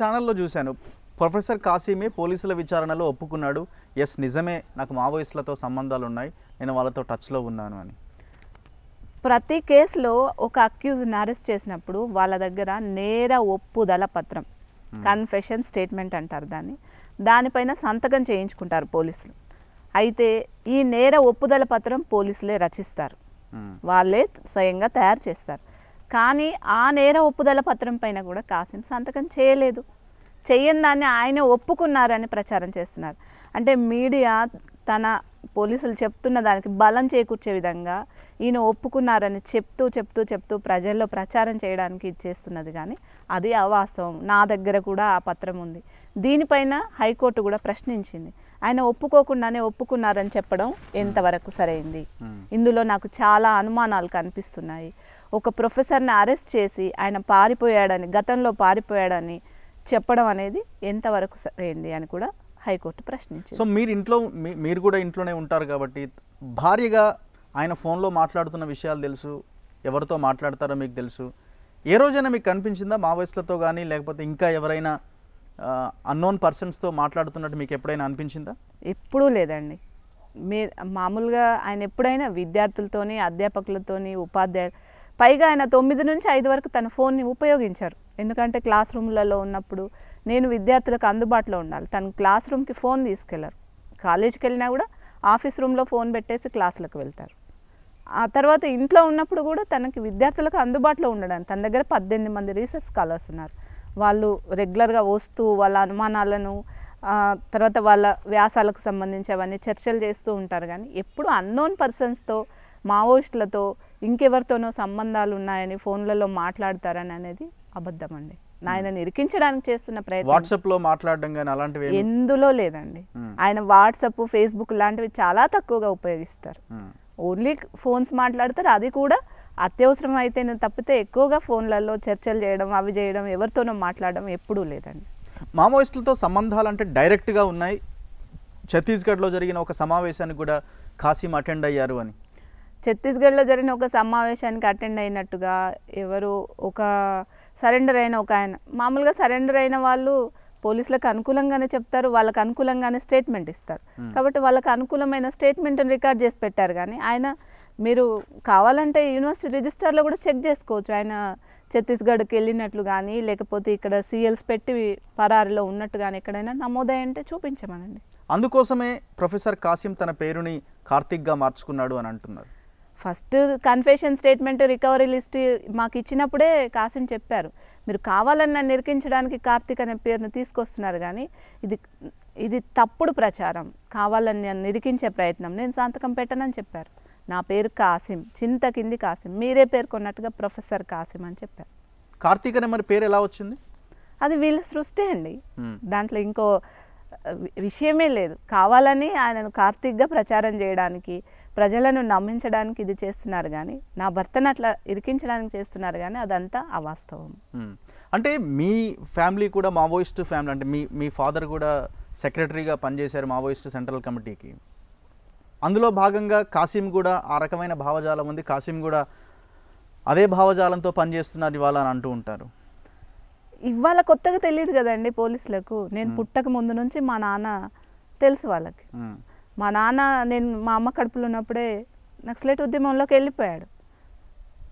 ఛానల్లో చూశాను ప్రొఫెసర్ కాసీమే పోలీసుల విచారణలో ఒప్పుకున్నాడు ఎస్ నిజమే నాకు మావోయిస్టులతో సంబంధాలు ఉన్నాయి నేను వాళ్ళతో టచ్లో ఉన్నాను అని ప్రతి కేసులో ఒక అక్యూజ్ని అరెస్ట్ చేసినప్పుడు వాళ్ళ దగ్గర నేర ఒప్పుదల పత్రం కన్ఫెషన్ స్టేట్మెంట్ అంటారు దాన్ని దానిపైన సంతకం చేయించుకుంటారు పోలీసులు అయితే ఈ నేర ఒప్పుదల పత్రం పోలీసులే రచిస్తారు వాళ్ళే స్వయంగా తయారు చేస్తారు కానీ ఆ నేర ఒప్పుదల పత్రం పైన కూడా కాసిం సంతకం చేయలేదు చేయని దాన్ని ఆయన ఒప్పుకున్నారని ప్రచారం చేస్తున్నారు అంటే మీడియా తన పోలీసులు చెప్తున్న దానికి బలం చేకూర్చే విధంగా ఈయన ఒప్పుకున్నారని చెప్తూ చెప్తూ చెప్తూ ప్రజల్లో ప్రచారం చేయడానికి ఇచ్చేస్తున్నది కానీ అది అవాస్తవం నా దగ్గర కూడా ఆ పత్రం ఉంది దీనిపైన హైకోర్టు కూడా ప్రశ్నించింది ఆయన ఒప్పుకోకుండానే ఒప్పుకున్నారని చెప్పడం ఎంతవరకు సరైంది ఇందులో నాకు చాలా అనుమానాలు కనిపిస్తున్నాయి ఒక ప్రొఫెసర్ని అరెస్ట్ చేసి ఆయన పారిపోయాడని గతంలో పారిపోయాడని చెప్పడం అనేది ఎంతవరకు సరైంది అని కూడా హైకోర్టు ప్రశ్నించింది సో మీరు ఇంట్లో మీరు కూడా ఇంట్లోనే ఉంటారు కాబట్టి భార్యగా ఆయన ఫోన్లో మాట్లాడుతున్న విషయాలు తెలుసు ఎవరితో మాట్లాడతారో మీకు తెలుసు ఏ రోజైనా మీకు కనిపించిందా వయసులతో కానీ లేకపోతే ఇంకా ఎవరైనా అన్నోన్ పర్సన్స్తో మాట్లాడుతున్నట్టు మీకు ఎప్పుడైనా అనిపించిందా ఎప్పుడూ లేదండి మీ మామూలుగా ఆయన ఎప్పుడైనా విద్యార్థులతోని అధ్యాపకులతోని ఉపాధ్యాయులు పైగా ఆయన తొమ్మిది నుంచి ఐదు వరకు తన ఫోన్ని ఉపయోగించారు ఎందుకంటే క్లాస్ రూమ్లలో ఉన్నప్పుడు నేను విద్యార్థులకు అందుబాటులో ఉండాలి తను క్లాస్ రూమ్కి ఫోన్ తీసుకెళ్లారు కాలేజీకి వెళ్ళినా కూడా ఆఫీస్ రూమ్లో ఫోన్ పెట్టేసి క్లాసులకు వెళ్తారు ఆ తర్వాత ఇంట్లో ఉన్నప్పుడు కూడా తనకి విద్యార్థులకు అందుబాటులో ఉండడానికి తన దగ్గర పద్దెనిమిది మంది రీసెర్చ్ స్కాలర్స్ ఉన్నారు వాళ్ళు రెగ్యులర్గా వస్తూ వాళ్ళ అనుమానాలను తర్వాత వాళ్ళ వ్యాసాలకు సంబంధించి అవన్నీ చర్చలు చేస్తూ ఉంటారు కానీ ఎప్పుడు అన్నోన్ పర్సన్స్తో మావోయిస్టులతో ఇంకెవరితోనో సంబంధాలు ఉన్నాయని ఫోన్లలో మాట్లాడతారని అనేది అబద్ధం అండి ఆయనను ఇరికించడానికి చేస్తున్న ప్రయత్నం లో మాట్లాడడం కానీ అలాంటివి ఎందులో లేదండి ఆయన వాట్సాప్ ఫేస్బుక్ లాంటివి చాలా తక్కువగా ఉపయోగిస్తారు ఓన్లీ ఫోన్స్ మాట్లాడతారు అది కూడా అత్యవసరం అయితేనే తప్పితే ఎక్కువగా ఫోన్లలో చర్చలు చేయడం అవి చేయడం ఎవరితోనో మాట్లాడడం ఎప్పుడూ లేదండి మామోయిస్టులతో సంబంధాలు అంటే డైరెక్ట్గా ఉన్నాయి ఛత్తీస్గఢ్లో జరిగిన ఒక సమావేశానికి కూడా కాసీం అటెండ్ అయ్యారు అని ఛత్తీస్గఢ్లో జరిగిన ఒక సమావేశానికి అటెండ్ అయినట్టుగా ఎవరు ఒక సరెండర్ అయిన ఒక ఆయన మామూలుగా సరెండర్ అయిన వాళ్ళు పోలీసులకు అనుకూలంగానే చెప్తారు వాళ్ళకు అనుకూలంగానే స్టేట్మెంట్ ఇస్తారు కాబట్టి వాళ్ళకు అనుకూలమైన స్టేట్మెంట్ని రికార్డ్ చేసి పెట్టారు కానీ ఆయన మీరు కావాలంటే యూనివర్సిటీ రిజిస్టర్లో కూడా చెక్ చేసుకోవచ్చు ఆయన ఛత్తీస్గఢ్కి వెళ్ళినట్లు కానీ లేకపోతే ఇక్కడ సీఎల్స్ పెట్టి పరారిలో ఉన్నట్టు కానీ ఎక్కడైనా నమోదయంటే చూపించమనండి అందుకోసమే ప్రొఫెసర్ కాసిం తన పేరుని కార్తిక్గా మార్చుకున్నాడు అని అంటున్నారు first confession statement recovery list మాకు ఇచ్చినప్పుడే కాసిం చెప్పారు మీరు కావాలని నన్ను నిరికించడానికి కార్తీక్ అనే పేరును తీసుకొస్తున్నారు కానీ ఇది ఇది తప్పుడు ప్రచారం కావాలని నన్ను నిరికించే ప్రయత్నం నేను సంతకం పెట్టనని చెప్పారు నా పేరు కాసిం చింత కింది కాసిం మీరే పేర్కొన్నట్టుగా ప్రొఫెసర్ కాసిం అని చెప్పారు కార్తీక్ అనే మరి పేరు ఎలా వచ్చింది అది వీళ్ళ సృష్టి అండి దాంట్లో ఇంకో విషయమే లేదు కావాలని ఆయనను కార్తీక్గా ప్రచారం చేయడానికి ప్రజలను నమ్మించడానికి ఇది చేస్తున్నారు కానీ నా భర్తను అట్లా ఇరికించడానికి చేస్తున్నారు కానీ అదంతా అవాస్తవం అంటే మీ ఫ్యామిలీ కూడా మావోయిస్ట్ ఫ్యామిలీ అంటే మీ మీ ఫాదర్ కూడా సెక్రటరీగా పనిచేశారు మావోయిస్ట్ సెంట్రల్ కమిటీకి అందులో భాగంగా కాసిం కూడా ఆ రకమైన భావజాలం ఉంది కాసిం కూడా అదే భావజాలంతో పనిచేస్తున్నారు ఇవాళ అని అంటూ ఉంటారు ఇవాళ కొత్తగా తెలియదు కదండి పోలీసులకు నేను పుట్టక ముందు నుంచి మా నాన్న తెలుసు వాళ్ళకి మా నాన్న నేను మా అమ్మ కడుపులో ఉన్నప్పుడే నాకు స్లేట్ ఉద్యమంలోకి వెళ్ళిపోయాడు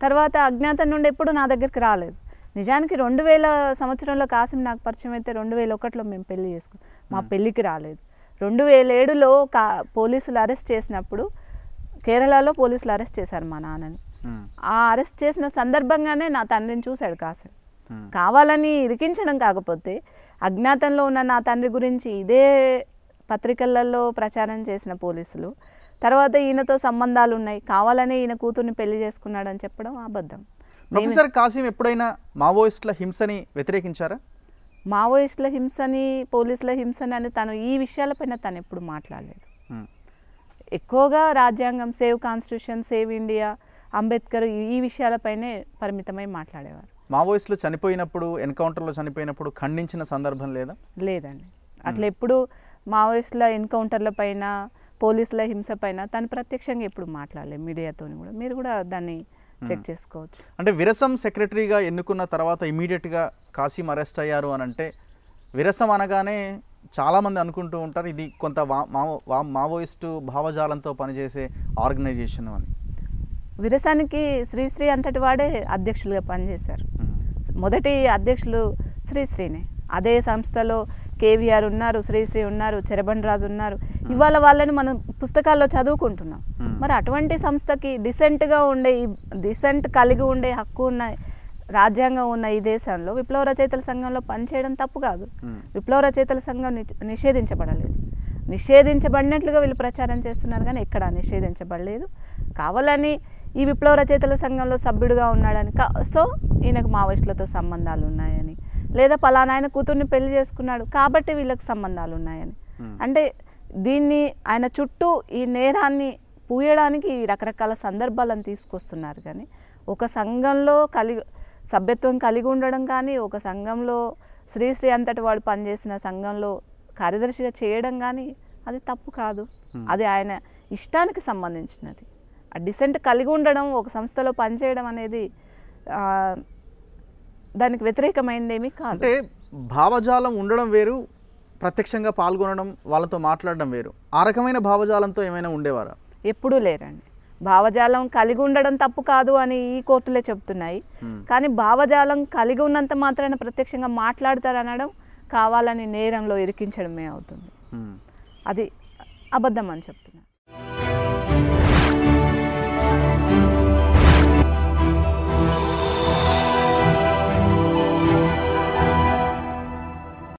తర్వాత అజ్ఞాతం నుండి ఎప్పుడు నా దగ్గరికి రాలేదు నిజానికి రెండు వేల సంవత్సరంలో కాసిం నాకు పరిచయం అయితే రెండు వేల ఒకటిలో మేము పెళ్లి చేసుకున్నాం మా పెళ్ళికి రాలేదు రెండు వేల ఏడులో కా పోలీసులు అరెస్ట్ చేసినప్పుడు కేరళలో పోలీసులు అరెస్ట్ చేశారు మా నాన్నని ఆ అరెస్ట్ చేసిన సందర్భంగానే నా తండ్రిని చూశాడు కాసిం కావాలని ఇరికించడం కాకపోతే అజ్ఞాతంలో ఉన్న నా తండ్రి గురించి ఇదే పత్రికలలో ప్రచారం చేసిన పోలీసులు తర్వాత ఈయనతో సంబంధాలు ఉన్నాయి కావాలనే ఈయన కూతుర్ని పెళ్లి చేసుకున్నాడని చెప్పడం అబద్ధం ప్రొఫెసర్ కాసిం ఎప్పుడైనా మావోయిస్టుల హింసని వ్యతిరేకించారా మావోయిస్టుల హింసని పోలీసుల హింసని అని తను ఈ విషయాలపైన తను ఎప్పుడు మాట్లాడలేదు ఎక్కువగా రాజ్యాంగం save constitution save India Ambedkar ఈ విషయాలపైనే పరిమితమై మాట్లాడేవారు మావోయిస్టులు చనిపోయినప్పుడు ఎన్కౌంటర్లో చనిపోయినప్పుడు ఖండించిన సందర్భం లేదా లేదండి అట్లా ఎప్పుడు మావోయిస్టుల ఎన్కౌంటర్ల పైన పోలీసుల హింస పైన తను ప్రత్యక్షంగా ఎప్పుడు మాట్లాడలేదు మీడియాతో కూడా మీరు కూడా దాన్ని చెక్ చేసుకోవచ్చు అంటే విరసం సెక్రటరీగా ఎన్నుకున్న తర్వాత ఇమీడియట్గా కాసిం అరెస్ట్ అయ్యారు అని అంటే విరసం అనగానే చాలామంది అనుకుంటూ ఉంటారు ఇది కొంత వా మావోయిస్టు భావజాలంతో పనిచేసే ఆర్గనైజేషన్ అని విరసానికి శ్రీశ్రీ అంతటి వాడే అధ్యక్షులుగా పనిచేశారు మొదటి అధ్యక్షులు శ్రీశ్రీనే అదే సంస్థలో కేవీఆర్ ఉన్నారు శ్రీశ్రీ ఉన్నారు రాజు ఉన్నారు ఇవాళ వాళ్ళని మనం పుస్తకాల్లో చదువుకుంటున్నాం మరి అటువంటి సంస్థకి డిసెంట్గా ఉండే డిసెంట్ కలిగి ఉండే హక్కు ఉన్న రాజ్యాంగం ఉన్న ఈ దేశంలో విప్లవ రచయితల సంఘంలో పనిచేయడం తప్పు కాదు విప్లవ రచయితల సంఘం నిషేధించబడలేదు నిషేధించబడినట్లుగా వీళ్ళు ప్రచారం చేస్తున్నారు కానీ ఎక్కడ నిషేధించబడలేదు కావాలని ఈ విప్లవ రచయితల సంఘంలో సభ్యుడిగా ఉన్నాడని సో ఈయనకు మావోయిస్టులతో సంబంధాలు ఉన్నాయని లేదా పలానా ఆయన కూతుర్ని పెళ్లి చేసుకున్నాడు కాబట్టి వీళ్ళకి సంబంధాలు ఉన్నాయని అంటే దీన్ని ఆయన చుట్టూ ఈ నేరాన్ని పూయడానికి రకరకాల సందర్భాలను తీసుకొస్తున్నారు కానీ ఒక సంఘంలో కలిగి సభ్యత్వం కలిగి ఉండడం కానీ ఒక సంఘంలో శ్రీశ్రీ అంతటి వాడు పనిచేసిన సంఘంలో కార్యదర్శిగా చేయడం కానీ అది తప్పు కాదు అది ఆయన ఇష్టానికి సంబంధించినది ఆ డిసెంట్ కలిగి ఉండడం ఒక సంస్థలో పనిచేయడం అనేది దానికి ఏమీ కాదు అంటే భావజాలం ఉండడం వేరు ప్రత్యక్షంగా పాల్గొనడం వాళ్ళతో మాట్లాడడం వేరు ఆ రకమైన భావజాలంతో ఏమైనా ఉండేవారా ఎప్పుడూ లేరండి భావజాలం కలిగి ఉండడం తప్పు కాదు అని ఈ కోర్టులే చెప్తున్నాయి కానీ భావజాలం కలిగి ఉన్నంత మాత్రాన ప్రత్యక్షంగా మాట్లాడతారనడం కావాలని నేరంలో ఇరికించడమే అవుతుంది అది అబద్ధం అని చెప్తున్నాను